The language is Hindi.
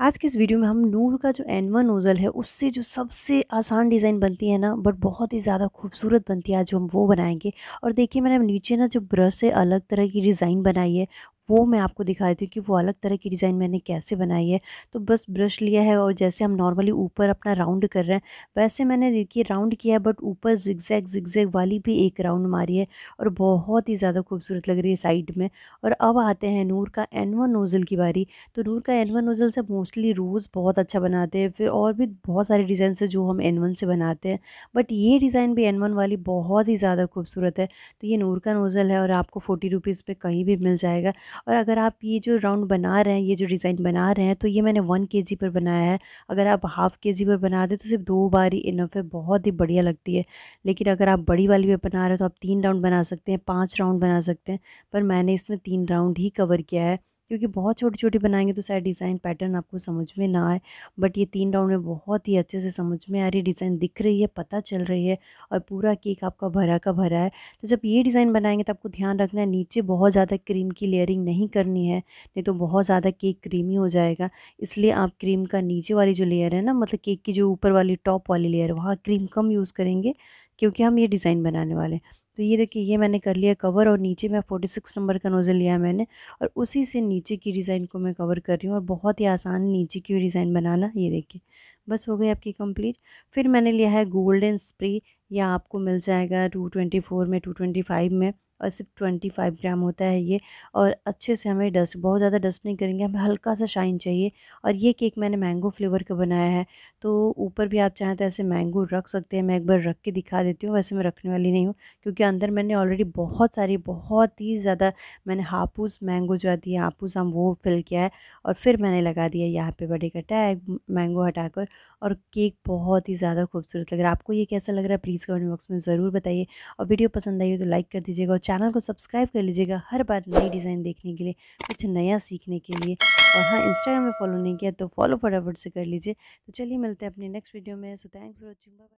आज के इस वीडियो में हम नूर का जो एन वन नोज़ल है उससे जो सबसे आसान डिज़ाइन बनती है ना बट बहुत ही ज़्यादा खूबसूरत बनती है आज हम वो बनाएंगे और देखिए मैंने नीचे ना जो ब्रश से अलग तरह की डिज़ाइन बनाई है वो मैं आपको दिखा देती हूँ कि वो अलग तरह की डिज़ाइन मैंने कैसे बनाई है तो बस ब्रश लिया है और जैसे हम नॉर्मली ऊपर अपना राउंड कर रहे हैं वैसे मैंने देखिए राउंड किया है बट ऊपर जिगजैग जिगजैग वाली भी एक राउंड मारी है और बहुत ही ज़्यादा खूबसूरत लग रही है साइड में और अब आते हैं नूर का एनवा नोज़ल की बारी तो नूर का एनवा नोज़ल से मोस्टली रोज़ बहुत अच्छा बनाते हैं फिर और भी बहुत सारे डिज़ाइन है जो हम एनवन से बनाते हैं बट ये डिज़ाइन भी एनवन वाली बहुत ही ज़्यादा खूबसूरत है तो ये नूर का नोज़ल है और आपको फ़ोर्टी रुपीज़ पर कहीं भी मिल जाएगा और अगर आप ये जो राउंड बना रहे हैं ये जो डिज़ाइन बना रहे हैं तो ये मैंने वन के पर बनाया है अगर आप हाफ़ के पर बना दें तो सिर्फ दो बार ही इनफ है बहुत ही बढ़िया लगती है लेकिन अगर आप बड़ी वाली पर बना रहे हो तो आप तीन राउंड बना सकते हैं पाँच राउंड बना सकते हैं पर मैंने इसमें तीन राउंड ही कवर किया है क्योंकि बहुत छोटी छोटी बनाएंगे तो शायद डिज़ाइन पैटर्न आपको समझ में ना आए बट ये तीन राउंड में बहुत ही अच्छे से समझ में आ रही है डिज़ाइन दिख रही है पता चल रही है और पूरा केक आपका भरा का भरा है तो जब ये डिज़ाइन बनाएंगे तो आपको ध्यान रखना है नीचे बहुत ज़्यादा क्रीम की लेयरिंग नहीं करनी है नहीं तो बहुत ज़्यादा केक क्रीमी हो जाएगा इसलिए आप क्रीम का नीचे वाली जो लेयर है ना मतलब केक की जो ऊपर वाली टॉप वाली लेयर है वहाँ क्रीम कम यूज़ करेंगे क्योंकि हम ये डिज़ाइन बनाने वाले हैं तो ये देखिए ये मैंने कर लिया कवर और नीचे मैं 46 नंबर का नोज़ल लिया मैंने और उसी से नीचे की डिज़ाइन को मैं कवर कर रही हूँ और बहुत ही आसान नीचे की डिज़ाइन बनाना ये देखिए बस हो गई आपकी कंप्लीट फिर मैंने लिया है गोल्डन स्प्रे या आपको मिल जाएगा 224 में 225 में और सिर्फ ट्वेंटी फाइव ग्राम होता है ये और अच्छे से हमें डस्ट बहुत ज़्यादा डस्ट नहीं करेंगे हमें हल्का सा शाइन चाहिए और ये केक मैंने मैंगो फ्लेवर का बनाया है तो ऊपर भी आप चाहें तो ऐसे मैंगो रख सकते हैं मैं एक बार रख के दिखा देती हूँ वैसे मैं रखने वाली नहीं हूँ क्योंकि अंदर मैंने ऑलरेडी बहुत सारी बहुत ही ज़्यादा मैंने हापूस मैंगो जो आती है हापूस हम वो फिल किया है और फिर मैंने लगा दिया यहाँ पर बड़े का टैग मैंगो हटाकर और केक बहुत ही ज़्यादा खूबसूरत लग रहा है आपको ये कैसा लग रहा है प्लीज़ कमेंट बॉक्स में ज़रूर बताइए और वीडियो पसंद आई हो तो लाइक कर दीजिएगा और चैनल को सब्सक्राइब कर लीजिएगा हर बार नई डिज़ाइन देखने के लिए कुछ नया सीखने के लिए और हाँ इंस्टाग्राम में फॉलो नहीं किया तो फॉलो फटाफट से कर लीजिए तो चलिए मिलते हैं अपने नेक्स्ट वीडियो में सो थैंक फॉर वॉचिंग